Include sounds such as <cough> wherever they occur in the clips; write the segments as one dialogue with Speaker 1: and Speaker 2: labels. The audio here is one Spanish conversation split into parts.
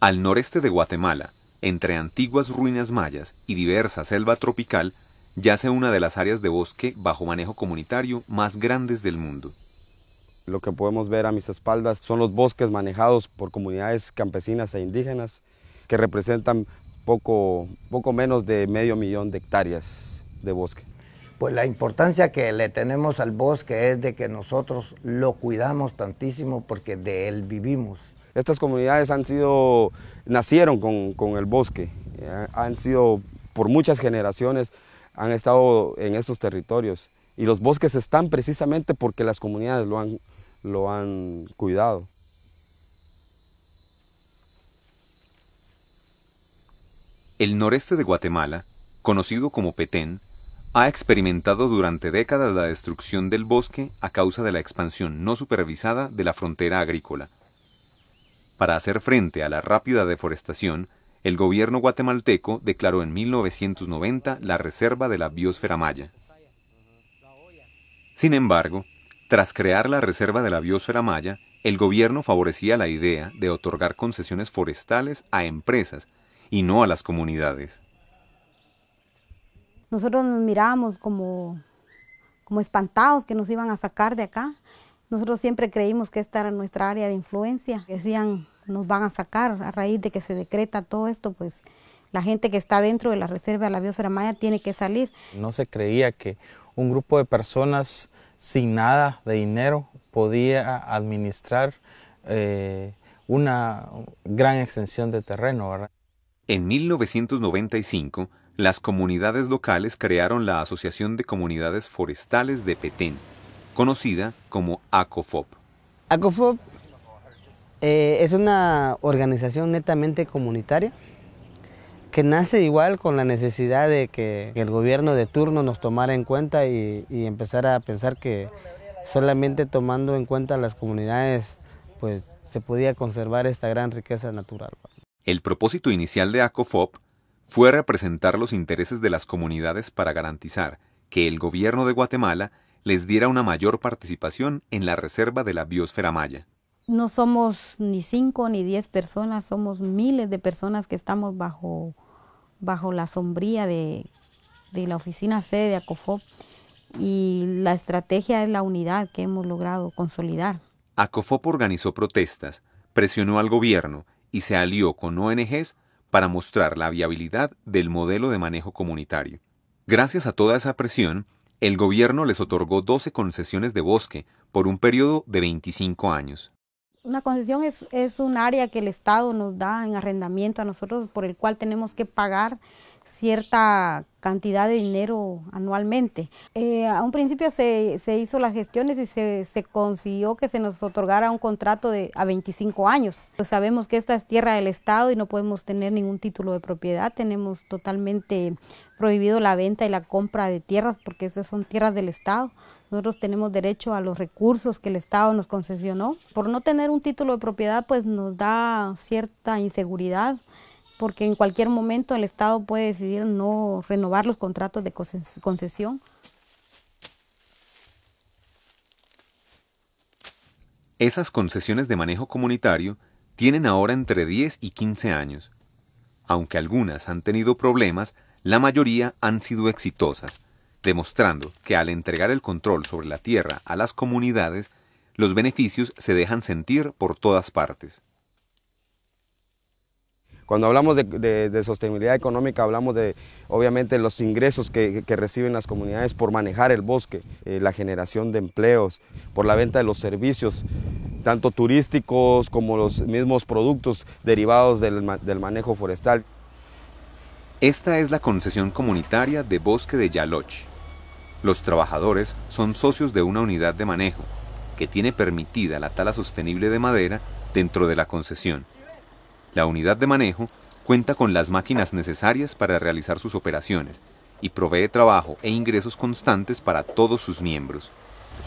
Speaker 1: Al noreste de Guatemala, entre antiguas ruinas mayas y diversa selva tropical, yace una de las áreas de bosque bajo manejo comunitario más grandes del mundo.
Speaker 2: Lo que podemos ver a mis espaldas son los bosques manejados por comunidades campesinas e indígenas que representan poco, poco menos de medio millón de hectáreas de bosque. Pues la importancia que le tenemos al bosque es de que nosotros lo cuidamos tantísimo porque de él vivimos. Estas comunidades han sido, nacieron con, con el bosque, eh, han sido por muchas generaciones, han estado en estos territorios. Y los bosques están precisamente porque las comunidades
Speaker 1: lo han, lo han cuidado. El noreste de Guatemala, conocido como Petén, ha experimentado durante décadas la destrucción del bosque a causa de la expansión no supervisada de la frontera agrícola. Para hacer frente a la rápida deforestación, el gobierno guatemalteco declaró en 1990 la reserva de la biosfera maya. Sin embargo, tras crear la Reserva de la Biosfera Maya, el gobierno favorecía la idea de otorgar concesiones forestales a empresas y no a las comunidades.
Speaker 3: Nosotros nos mirábamos como, como espantados que nos iban a sacar de acá. Nosotros siempre creímos que esta era nuestra área de influencia. Decían, nos van a sacar a raíz de que se decreta todo esto, pues la gente que está dentro de la reserva de la biosfera maya tiene que
Speaker 2: salir. No se creía que un grupo de personas sin nada de dinero, podía administrar eh, una gran extensión de terreno.
Speaker 1: En 1995, las comunidades locales crearon la Asociación de Comunidades Forestales de Petén, conocida como ACOFOP.
Speaker 2: ACOFOP eh, es una organización netamente comunitaria que nace igual con la necesidad de que el gobierno de turno nos tomara en cuenta y, empezara a pensar que solamente tomando en cuenta las comunidades pues se podía conservar esta gran riqueza natural.
Speaker 1: El propósito inicial de ACOFOP fue representar los intereses de las comunidades para garantizar que el gobierno de Guatemala les diera una mayor participación en la reserva de la biosfera maya
Speaker 3: no somos ni cinco ni diez personas, somos miles de personas que estamos bajo, bajo la sombría de, de la oficina sede de ACOFOP y la estrategia es la unidad que hemos logrado consolidar.
Speaker 1: ACOFOP organizó protestas, presionó al gobierno y se alió con ONGs para mostrar la viabilidad del modelo de manejo comunitario. Gracias a toda esa presión, el gobierno les otorgó 12 concesiones de bosque por un periodo de 25 años.
Speaker 3: Una concesión es, es un área que el Estado nos da en arrendamiento a nosotros por el cual tenemos que pagar cierta cantidad de dinero anualmente. Eh, a un principio se, se, hizo las gestiones y se, se, consiguió que se nos otorgara un contrato de, a 25 años. Pues sabemos que esta es tierra del Estado y no podemos tener ningún título de propiedad, tenemos totalmente prohibido la venta y la compra de tierras porque esas son tierras del Estado. Nosotros tenemos derecho a los recursos que el Estado nos concesionó. Por no tener un título de propiedad, pues nos da cierta inseguridad porque en cualquier momento el Estado puede decidir no renovar los contratos de concesión.
Speaker 1: Esas concesiones de manejo comunitario tienen ahora entre 10 y 15 años. Aunque algunas han tenido problemas, la mayoría han sido exitosas, demostrando que al entregar el control sobre la tierra a las comunidades, los beneficios se dejan sentir por todas partes.
Speaker 2: Cuando hablamos de, sostenibilidad económica, hablamos de, obviamente, los ingresos que, reciben las comunidades por manejar el bosque, eh, la generación de empleos, por la venta de los servicios, tanto turísticos como los mismos productos derivados
Speaker 1: del manejo forestal. Esta es la concesión comunitaria de Bosque de Yaloch. Los trabajadores son socios de una unidad de manejo que tiene permitida la tala sostenible de madera dentro de la concesión. La unidad de manejo cuenta con las máquinas necesarias para realizar sus operaciones y provee trabajo e ingresos constantes para todos sus miembros.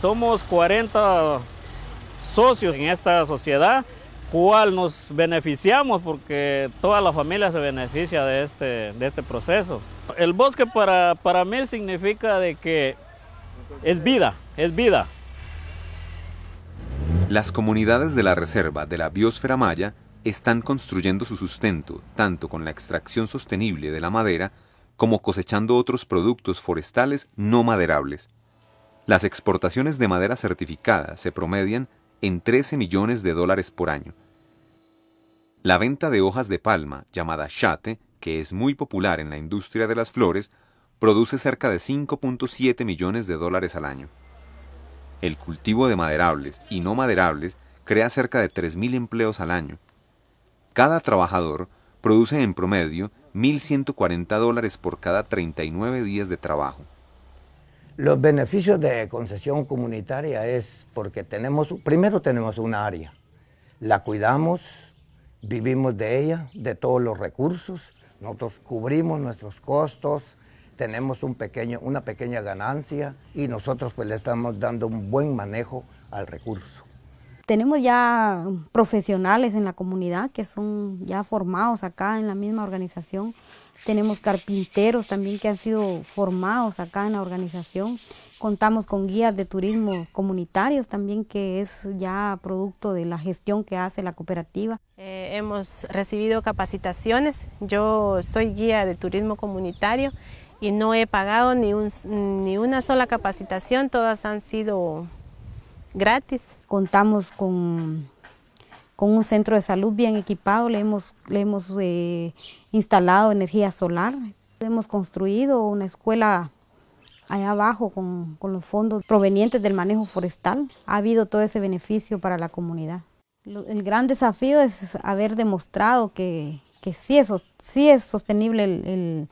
Speaker 2: Somos 40 socios en esta sociedad, cual nos beneficiamos porque toda la familia se beneficia de este, de este proceso. El bosque para, para mí significa de que es vida, es vida.
Speaker 1: Las comunidades de la reserva de la biosfera maya están construyendo su sustento tanto con la extracción sostenible de la madera como cosechando otros productos forestales no maderables. Las exportaciones de madera certificada se promedian en 13 millones de dólares por año. La venta de hojas de palma, llamada chate, que es muy popular en la industria de las flores, produce cerca de 5.7 millones de dólares al año. El cultivo de maderables y no maderables crea cerca de 3.000 empleos al año, cada trabajador produce en promedio 1.140 dólares por cada 39 días de trabajo.
Speaker 2: Los beneficios de concesión comunitaria es porque tenemos, primero tenemos una área, la cuidamos, vivimos de ella, de todos los recursos, nosotros cubrimos nuestros costos, tenemos un pequeño, una pequeña ganancia y nosotros pues le estamos dando un buen manejo al recurso
Speaker 3: tenemos ya profesionales en la comunidad que son ya formados acá en la misma organización. Tenemos carpinteros también que han sido formados acá en la organización. Contamos con guías de turismo comunitarios también que es ya producto de la gestión que hace la cooperativa. Eh, hemos recibido capacitaciones. Yo soy guía de turismo comunitario y no he pagado ni, ni una sola capacitación. Todas han sido gratis. Contamos con, con un centro de salud bien equipado, le hemos, eh, instalado energía solar, hemos construido una escuela allá abajo con, los fondos provenientes del manejo forestal. Ha habido todo ese beneficio para la comunidad. El gran desafío es haber demostrado que, que sí es, sí es sostenible el,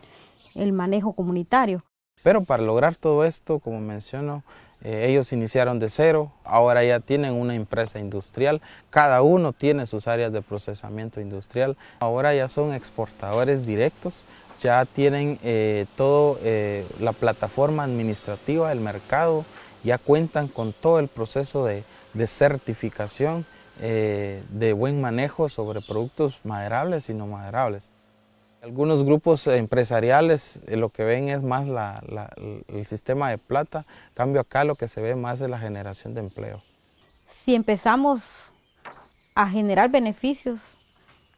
Speaker 3: el, manejo comunitario.
Speaker 2: Pero para lograr todo esto, como menciono, eh, ellos iniciaron de cero, ahora ya tienen una empresa industrial, cada uno tiene sus áreas de procesamiento industrial, ahora ya son exportadores directos, ya tienen eh, toda eh, la plataforma administrativa el mercado, ya cuentan con todo el proceso de certificación de buen manejo sobre productos maderables y no maderables. Algunos grupos empresariales eh, lo que ven es más el sistema de plata, cambio acá lo que se ve más es la generación de empleo.
Speaker 3: Si empezamos a generar beneficios,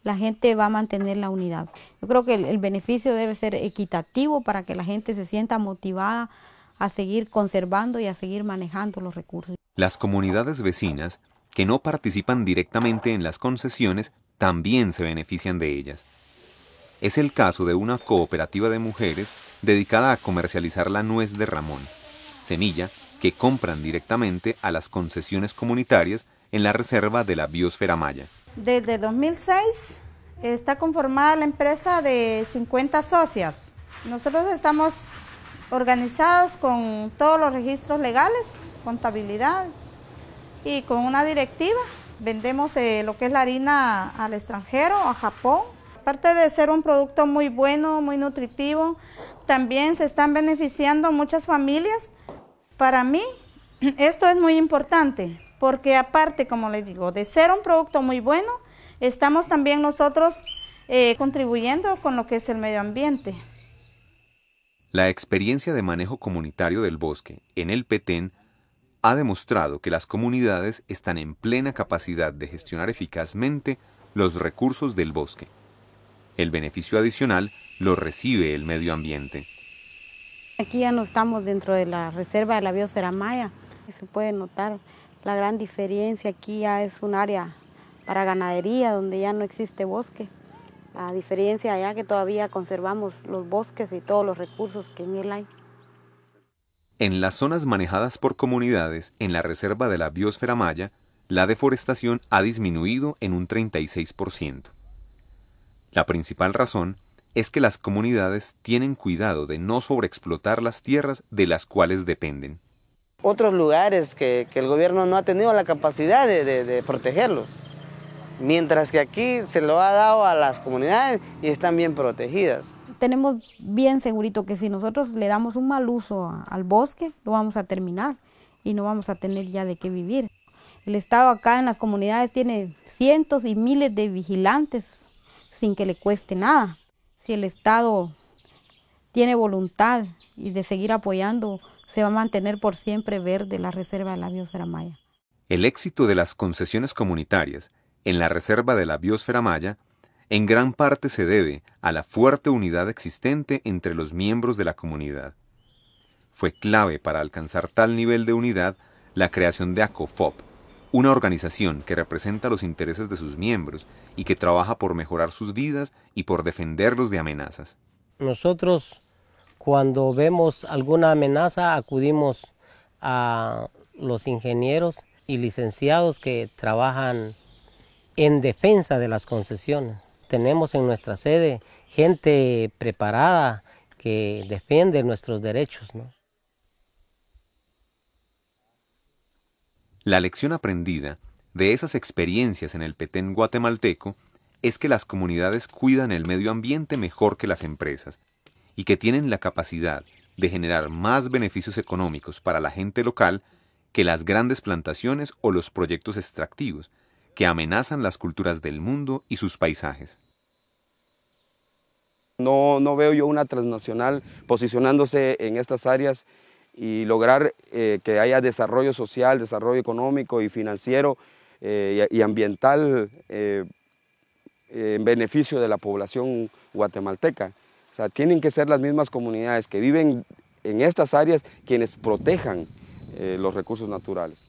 Speaker 3: la gente va a mantener la unidad. Yo creo que el beneficio debe ser equitativo para que la gente se sienta motivada a seguir conservando y a seguir manejando los recursos.
Speaker 1: Las comunidades vecinas que no participan directamente en las concesiones también se benefician de ellas. Es el caso de una cooperativa de mujeres dedicada a comercializar la nuez de Ramón, semilla que compran directamente a las concesiones comunitarias en la reserva de la biosfera maya.
Speaker 3: Desde 2006 está conformada la empresa de 50 socias. Nosotros estamos organizados con todos los registros legales, contabilidad y con una directiva. Vendemos eh, lo que es la harina al extranjero, a Japón, aparte de ser un producto muy bueno, muy nutritivo, también se están beneficiando muchas familias. Para mí, <clears throat> esto es muy importante, porque aparte, como le digo, de ser un producto muy bueno, estamos también nosotros eh, contribuyendo con lo que es el medio ambiente.
Speaker 1: La experiencia de manejo comunitario del bosque en el Petén ha demostrado que las comunidades están en plena capacidad de gestionar eficazmente los recursos del bosque. El beneficio adicional lo recibe el medio ambiente.
Speaker 3: Aquí ya no estamos dentro de la reserva de la biosfera maya. Se puede notar la gran diferencia. Aquí ya es un área para ganadería donde ya no existe bosque. La diferencia ya que todavía conservamos los bosques y todos los recursos que en él hay.
Speaker 1: En las zonas manejadas por comunidades en la reserva de la biosfera maya, la deforestación ha disminuido en un 36%. La principal razón es que las comunidades tienen cuidado de no sobreexplotar las tierras de las cuales dependen.
Speaker 2: Otros lugares que, el gobierno no ha tenido la capacidad de, de protegerlos, mientras que aquí se lo ha dado a las comunidades y están bien protegidas
Speaker 3: tenemos bien segurito que si nosotros le damos un mal uso al bosque, lo vamos a terminar y no vamos a tener ya de qué vivir. El Estado acá en las comunidades tiene cientos y miles de vigilantes sin que le cueste nada. Si el Estado tiene voluntad y de seguir apoyando, se va a mantener por siempre verde la reserva de la biosfera maya.
Speaker 1: El éxito de las concesiones comunitarias en la reserva de la biosfera maya en gran parte se debe a la fuerte unidad existente entre los miembros de la comunidad. Fue clave para alcanzar tal nivel de unidad la creación de ACOFOP, una organización que representa los intereses de sus miembros y que trabaja por mejorar sus vidas y por defenderlos de amenazas.
Speaker 2: Nosotros cuando vemos alguna amenaza acudimos a los ingenieros y licenciados que trabajan en defensa de las concesiones. Tenemos en nuestra sede gente preparada que defiende nuestros derechos. ¿no?
Speaker 1: La lección aprendida de esas experiencias en el Petén guatemalteco es que las comunidades cuidan el medio ambiente mejor que las empresas y que tienen la capacidad de generar más beneficios económicos para la gente local que las grandes plantaciones o los proyectos extractivos que amenazan las culturas del mundo y sus paisajes.
Speaker 2: No, no veo yo una transnacional posicionándose en estas áreas y lograr eh, que haya desarrollo social, desarrollo económico y financiero eh, y, ambiental eh, en beneficio de la población guatemalteca. O sea, tienen que ser las mismas comunidades que viven en estas áreas quienes protejan los recursos naturales.